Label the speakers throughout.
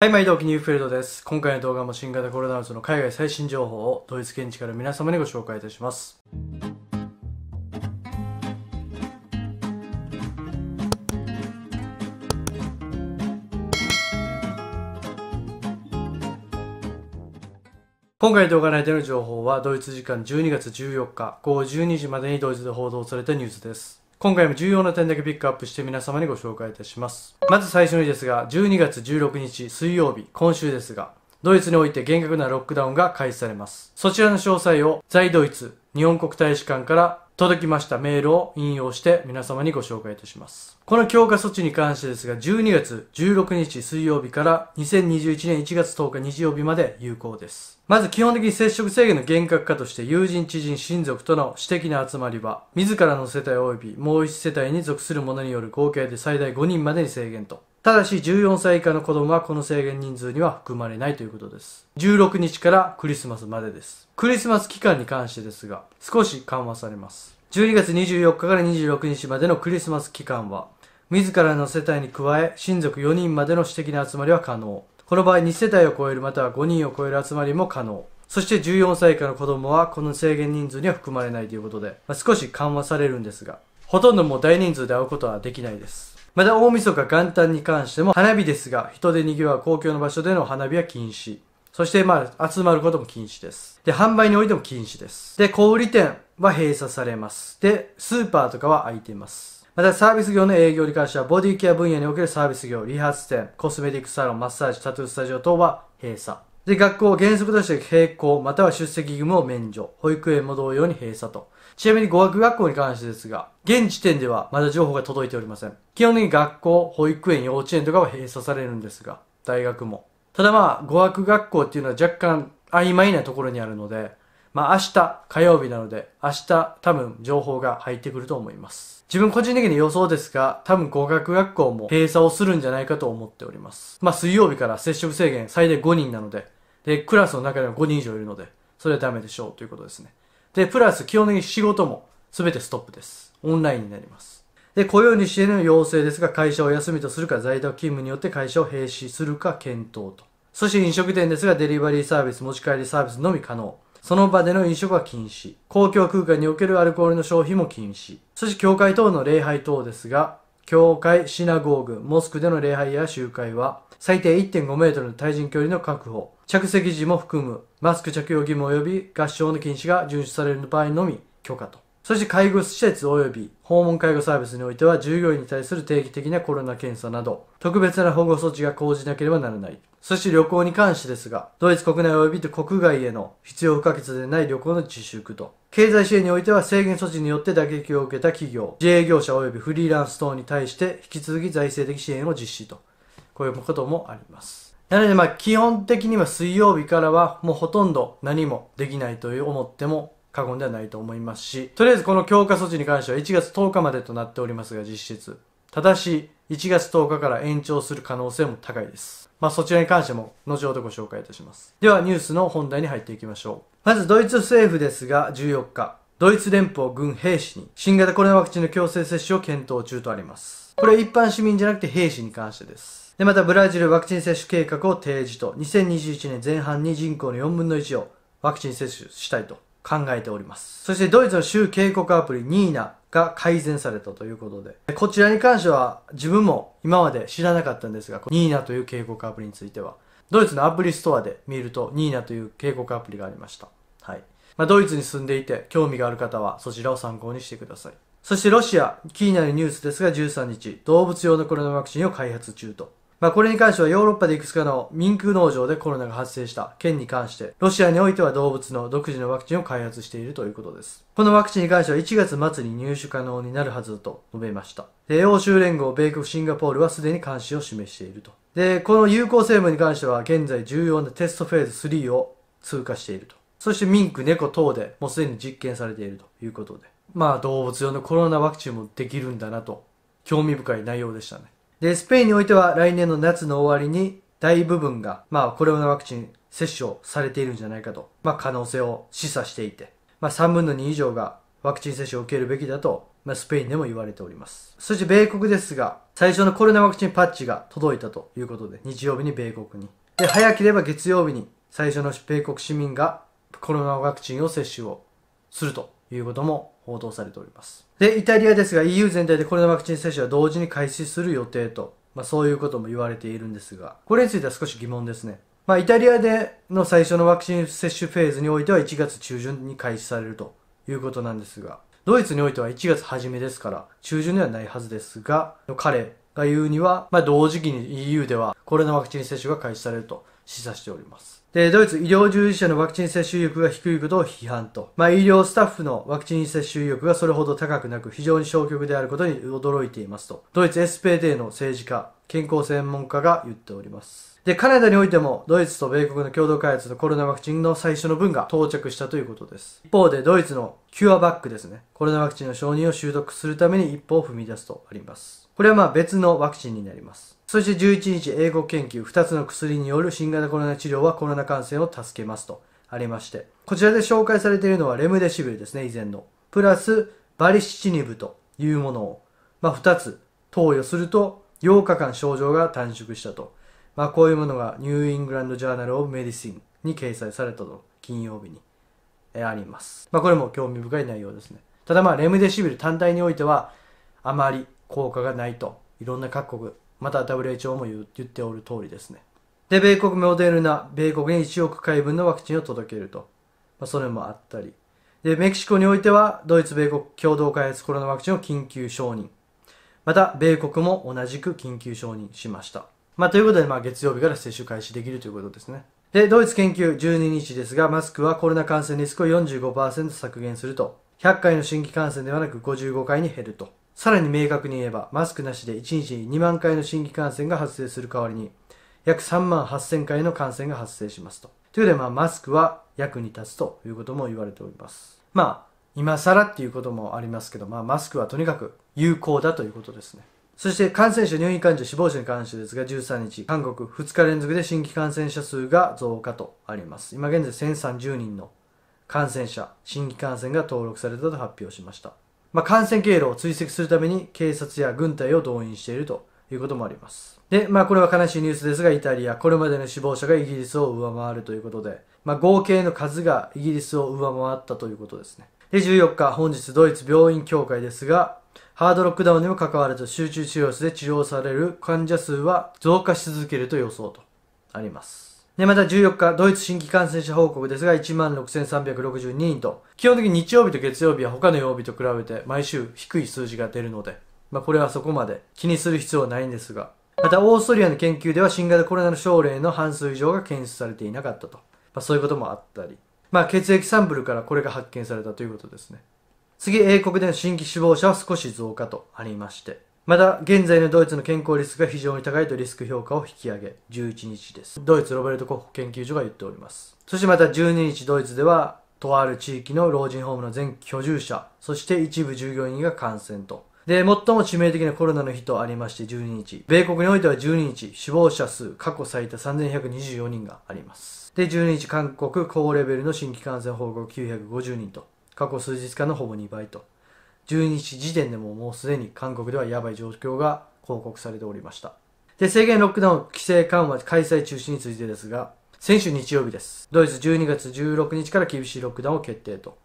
Speaker 1: はい、毎度、おきにゆフェルドです。今回の動画も新型コロナウイルスの海外最新情報をドイツ現地から皆様にご紹介いたします。今回の動画内での情報は、ドイツ時間12月14日午後12時までにドイツで報道されたニュースです。今回も重要な点だけピックアップして皆様にご紹介いたします。まず最初にですが、12月16日水曜日、今週ですが、ドイツにおいて厳格なロックダウンが開始されます。そちらの詳細を在ドイツ日本国大使館から届きましたメールを引用して皆様にご紹介いたします。この強化措置に関してですが、12月16日水曜日から2021年1月10日日曜日まで有効です。まず基本的に接触制限の厳格化として友人、知人、親族との私的な集まりは、自らの世帯及びもう1世帯に属する者による合計で最大5人までに制限と。ただし14歳以下の子供はこの制限人数には含まれないということです。16日からクリスマスまでです。クリスマス期間に関してですが、少し緩和されます。12月24日から26日までのクリスマス期間は、自らの世帯に加え、親族4人までの私的な集まりは可能。この場合、2世帯を超えるまたは5人を超える集まりも可能。そして14歳以下の子供はこの制限人数には含まれないということで、まあ、少し緩和されるんですが、ほとんどもう大人数で会うことはできないです。また大晦日元旦に関しても花火ですが、人で賑わう公共の場所での花火は禁止。そして、まあ、集まることも禁止です。で、販売においても禁止です。で、小売店は閉鎖されます。で、スーパーとかは開いています。また、サービス業の営業に関しては、ボディケア分野におけるサービス業、理髪店、コスメティックサロン、マッサージ、タトゥースタジオ等は閉鎖。で、学校原則として閉校、または出席義務を免除。保育園も同様に閉鎖と。ちなみに語学学校に関してですが、現時点ではまだ情報が届いておりません。基本的に学校、保育園、幼稚園とかは閉鎖されるんですが、大学も。ただまあ、語学学校っていうのは若干曖昧なところにあるので、まあ明日、火曜日なので、明日多分情報が入ってくると思います。自分個人的に予想ですが、多分語学学校も閉鎖をするんじゃないかと思っております。まあ水曜日から接触制限最大5人なので、で、クラスの中では5人以上いるので、それはダメでしょうということですね。で、プラス基本的に仕事も全てストップです。オンラインになります。で、雇用主への要請ですが、会社を休みとするか、在宅勤務によって会社を閉止するか検討と。そして飲食店ですが、デリバリーサービス、持ち帰りサービスのみ可能。その場での飲食は禁止。公共空間におけるアルコールの消費も禁止。そして教会等の礼拝等ですが、教会、シナゴーグ、モスクでの礼拝や集会は、最低1.5メートルの対人距離の確保。着席時も含むマスク着用義務及び合唱の禁止が遵守される場合のみ許可と。そして介護施設及び訪問介護サービスにおいては従業員に対する定期的なコロナ検査など特別な保護措置が講じなければならない。そして旅行に関してですが、ドイツ国内及び国外への必要不可欠でない旅行の自粛と、経済支援においては制限措置によって打撃を受けた企業、自営業者及びフリーランス等に対して引き続き財政的支援を実施と、こういうこともあります。なのでまあ基本的には水曜日からはもうほとんど何もできないと思っても過言ではないと思いますし、とりあえずこの強化措置に関しては1月10日までとなっておりますが実質。ただし、1月10日から延長する可能性も高いです。まあそちらに関しても後ほどご紹介いたします。ではニュースの本題に入っていきましょう。まずドイツ政府ですが14日、ドイツ連邦軍兵士に新型コロナワクチンの強制接種を検討中とあります。これ一般市民じゃなくて兵士に関してです。で、またブラジルワクチン接種計画を提示と、2021年前半に人口の4分の1をワクチン接種したいと考えております。そしてドイツの州警告アプリニーナが改善されたということで、こちらに関しては自分も今まで知らなかったんですが、ニーナという警告アプリについては、ドイツのアプリストアで見るとニーナという警告アプリがありました。はい。まあ、ドイツに住んでいて興味がある方はそちらを参考にしてください。そしてロシア、気になるニュースですが13日、動物用のコロナワクチンを開発中とまあ、これに関してはヨーロッパでいくつかの民空農場でコロナが発生した件に関して、ロシアにおいては動物の独自のワクチンを開発しているということです。このワクチンに関しては1月末に入手可能になるはずだと述べました。で、欧州連合、米国、シンガポールはすでに監視を示していると。で、この有効成分に関しては現在重要なテストフェーズ3を通過していると。そしてミンク、猫等でもうすでに実験されているということで。まあ動物用のコロナワクチンもできるんだなと、興味深い内容でしたね。で、スペインにおいては来年の夏の終わりに大部分が、まあ、コロナワクチン接種をされているんじゃないかと、まあ、可能性を示唆していて、まあ、3分の2以上がワクチン接種を受けるべきだと、まあ、スペインでも言われております。そして米国ですが、最初のコロナワクチンパッチが届いたということで、日曜日に米国に。で、早ければ月曜日に最初の米国市民がコロナワクチンを接種をするということも報道されております。で、イタリアですが EU 全体でこれのワクチン接種は同時に開始する予定と、まあ、そういうことも言われているんですが、これについては少し疑問ですね。まあ、イタリアでの最初のワクチン接種フェーズにおいては1月中旬に開始されるということなんですが、ドイツにおいては1月初めですから、中旬ではないはずですが、彼が言うには、まあ、同時期に EU ではコロナワクチン接種が開始されると示唆しております。で、ドイツ医療従事者のワクチン接種意欲が低いことを批判と、まあ、医療スタッフのワクチン接種意欲がそれほど高くなく非常に消極であることに驚いていますと、ドイツ SPD の政治家、健康専門家が言っております。で、カナダにおいても、ドイツと米国の共同開発のコロナワクチンの最初の分が到着したということです。一方で、ドイツのキュアバックですね。コロナワクチンの承認を習得するために一歩を踏み出すとあります。これはまあ別のワクチンになります。そして11日、英語研究、2つの薬による新型コロナ治療はコロナ感染を助けますとありまして、こちらで紹介されているのはレムデシビルですね、以前の。プラス、バリシチニブというものを、まあ、2つ投与すると、8日間症状が短縮したと。まあ、こういうものがニューイングランドジャーナルオブメディシンに掲載されたと、金曜日に、えあります。まあ、これも興味深い内容ですね。ただまあ、レムデシビル単体においては、あまり効果がないと、いろんな各国また WHO も言っておる通りですね。で、米国モデルナ、米国に1億回分のワクチンを届けると。まあ、それもあったり。で、メキシコにおいては、ドイツ、米国共同開発コロナワクチンを緊急承認。また、米国も同じく緊急承認しました。まあ、ということで、まあ、月曜日から接種開始できるということですね。で、ドイツ研究12日ですが、マスクはコロナ感染リスクを45%削減すると。100回の新規感染ではなく55回に減ると。さらに明確に言えば、マスクなしで1日2万回の新規感染が発生する代わりに、約3万8000回の感染が発生しますと。ということで、まあ、マスクは役に立つということも言われております。まあ、今更っていうこともありますけど、まあ、マスクはとにかく有効だということですね。そして感染者、入院患者、死亡者に関してですが、13日、韓国2日連続で新規感染者数が増加とあります。今現在1030人の感染者、新規感染が登録されたと発表しました。まあ、感染経路を追跡するために警察や軍隊を動員しているということもあります。で、まあこれは悲しいニュースですが、イタリア、これまでの死亡者がイギリスを上回るということで、まあ合計の数がイギリスを上回ったということですね。で、14日、本日ドイツ病院協会ですが、ハードロックダウンにも関わらず集中治療室で治療される患者数は増加し続けると予想とあります。で、また14日、ドイツ新規感染者報告ですが、16,362人と、基本的に日曜日と月曜日は他の曜日と比べて毎週低い数字が出るので、まあこれはそこまで気にする必要はないんですが、またオーストリアの研究では新型コロナの症例の半数以上が検出されていなかったと、まあそういうこともあったり、まあ血液サンプルからこれが発見されたということですね。次、英国での新規死亡者は少し増加とありまして、また、現在のドイツの健康リスクが非常に高いとリスク評価を引き上げ、11日です。ドイツロベルト国保研究所が言っております。そしてまた12日ドイツでは、とある地域の老人ホームの全居住者、そして一部従業員が感染と。で、最も致命的なコロナの日とありまして12日。米国においては12日、死亡者数過去最多3124人があります。で、12日韓国高レベルの新規感染報告950人と、過去数日間のほぼ2倍と。12日時点でももうすでに韓国ではやばい状況が報告されておりました。で、制限ロックダウン、規制緩和、開催中止についてですが、先週日曜日です。ドイツ12月16日から厳しいロックダウンを決定と。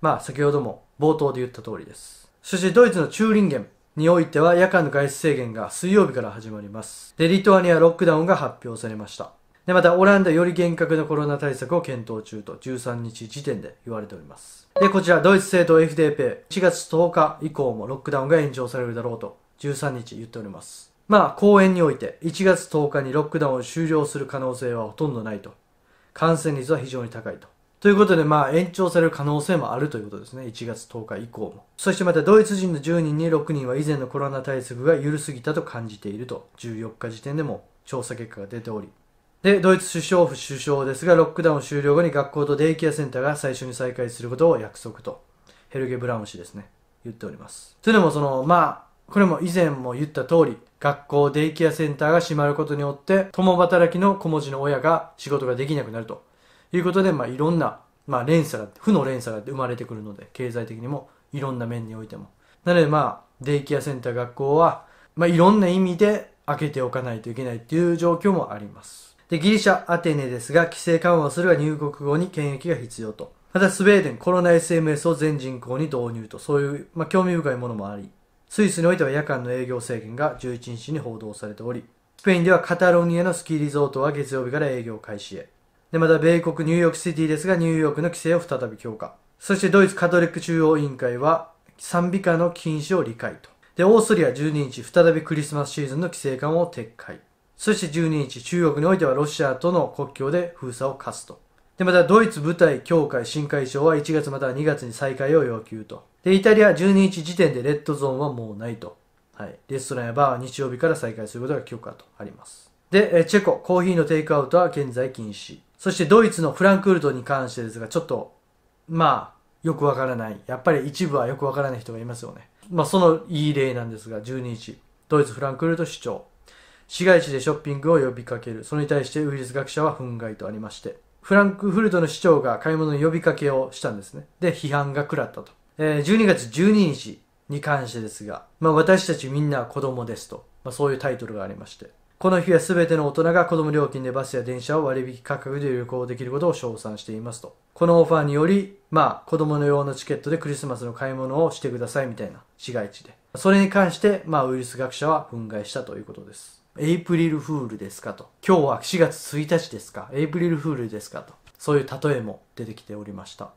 Speaker 1: まあ、先ほども冒頭で言った通りです。そしてドイツのチューリンゲンにおいては夜間の外出制限が水曜日から始まります。で、リトアニアロックダウンが発表されました。で、またオランダより厳格なコロナ対策を検討中と13日時点で言われております。で、こちら、ドイツ政党 FDP、4月10日以降もロックダウンが延長されるだろうと13日言っております。まあ、公演において1月10日にロックダウンを終了する可能性はほとんどないと。感染率は非常に高いと。ということで、まあ、延長される可能性もあるということですね。1月10日以降も。そしてまた、ドイツ人の10人に6人は以前のコロナ対策が緩すぎたと感じていると、14日時点でも調査結果が出ており、で、ドイツ首相府首相ですが、ロックダウン終了後に学校とデイケアセンターが最初に再開することを約束と、ヘルゲ・ブラウン氏ですね、言っております。それでもその、まあ、これも以前も言った通り、学校、デイケアセンターが閉まることによって、共働きの小文字の親が仕事ができなくなるということで、まあ、いろんな、まあ、連鎖が、負の連鎖が生まれてくるので、経済的にも、いろんな面においても。なので、まあ、デイケアセンター、学校は、まあ、いろんな意味で開けておかないといけないっていう状況もあります。で、ギリシャ、アテネですが、規制緩和をするは入国後に検疫が必要と。また、スウェーデン、コロナ SMS を全人口に導入と、そういう、まあ、興味深いものもあり、スイスにおいては夜間の営業制限が11日に報道されており、スペインではカタロニアのスキーリゾートは月曜日から営業開始へ。で、また米国ニューヨークシティですが、ニューヨークの規制を再び強化。そしてドイツカトリック中央委員会は、賛美歌の禁止を理解と。で、オーストリア12日、再びクリスマスシーズンの規制緩和を撤回。そして12日、中国においてはロシアとの国境で封鎖を課すと。で、またドイツ部隊協会新会長は1月または2月に再開を要求と。で、イタリア12日時点でレッドゾーンはもうないと。はい。レストランやバーは日曜日から再開することが許可とあります。で、チェコ、コーヒーのテイクアウトは現在禁止。そしてドイツのフランクルトに関してですが、ちょっと、まあ、よくわからない。やっぱり一部はよくわからない人がいますよね。まあ、そのいい例なんですが、12日、ドイツフランクルト市長。市街地でショッピングを呼びかけるそれに対してウイルス学者は憤慨とありましてフランクフルトの市長が買い物の呼びかけをしたんですねで批判が食らったと、えー、12月12日に関してですが、まあ、私たちみんな子供ですと、まあ、そういうタイトルがありましてこの日は全ての大人が子供料金でバスや電車を割引価格で旅行できることを称賛していますと。このオファーにより、まあ、子供の用のチケットでクリスマスの買い物をしてくださいみたいな市街地で。それに関して、まあ、ウイルス学者は憤慨したということです。エイプリルフールですかと。今日は4月1日ですかエイプリルフールですかと。そういう例えも出てきておりました。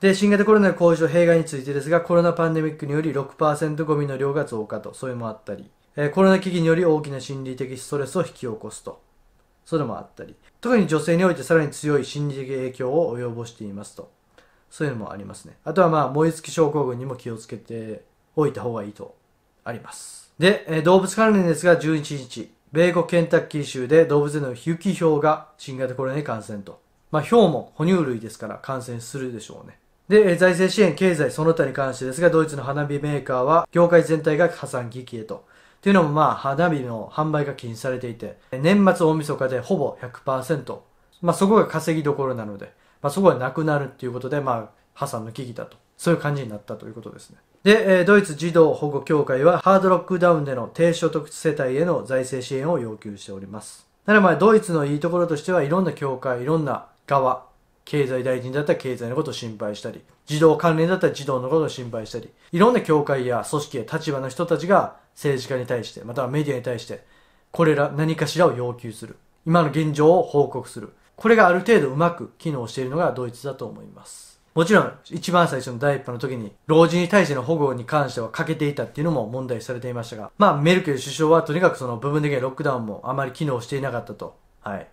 Speaker 1: で、新型コロナの工場弊害についてですが、コロナパンデミックにより6%ゴミの量が増加と、それもあったり、えー、コロナ危機により大きな心理的ストレスを引き起こすと、それもあったり、特に女性においてさらに強い心理的影響を及ぼしていますと、そういうのもありますね。あとはまあ、燃え尽き症候群にも気をつけておいた方がいいと、あります。で、えー、動物関連ですが、11日、米国ケンタッキー州で動物園のヒュキヒョウが新型コロナに感染と。まあ、ヒョウも哺乳類ですから感染するでしょうね。で、財政支援、経済、その他に関してですが、ドイツの花火メーカーは、業界全体が破産危機へと。というのも、まあ、花火の販売が禁止されていて、年末大晦日でほぼ100%。まあ、そこが稼ぎどころなので、まあ、そこがなくなるっていうことで、まあ、破産の危機だと。そういう感じになったということですね。で、えドイツ児童保護協会はハードロックダウンでの低所得世帯への財政支援を要求しております。ならまあドイツのいいところとしてはいろんな協会、いろんな側、経済大臣だったら経済のことを心配したり、児童関連だったら児童のことを心配したり、いろんな協会や組織や立場の人たちが政治家に対して、またはメディアに対して、これら何かしらを要求する。今の現状を報告する。これがある程度うまく機能しているのがドイツだと思います。もちろん一番最初の第一波の時に老人に対しての保護に関しては欠けていたっていうのも問題されていましたが、まあメルケル首相はとにかくその部分的なロックダウンもあまり機能していなかったと、はい、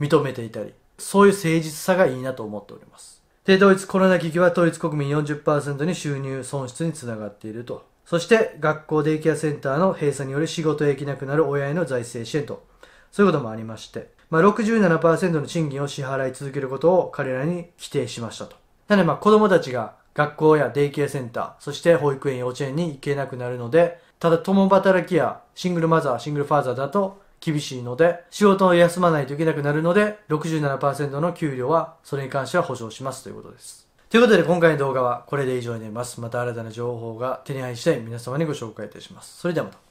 Speaker 1: 認めていたり、そういう誠実さがいいなと思っております。で、ドイツコロナ危機はドイツ国民40%に収入損失につながっていると。そして学校デイケアセンターの閉鎖により仕事へ行きなくなる親への財政支援と、そういうこともありまして、まあ、67%の賃金を支払い続けることを彼らに規定しましたと。なのでまあ子供たちが学校やデイケアセンター、そして保育園、幼稚園に行けなくなるので、ただ共働きやシングルマザー、シングルファーザーだと厳しいので、仕事を休まないといけなくなるので、67%の給料はそれに関しては保証しますということです。ということで今回の動画はこれで以上になります。また新たな情報が手に入りたい皆様にご紹介いたします。それではまた。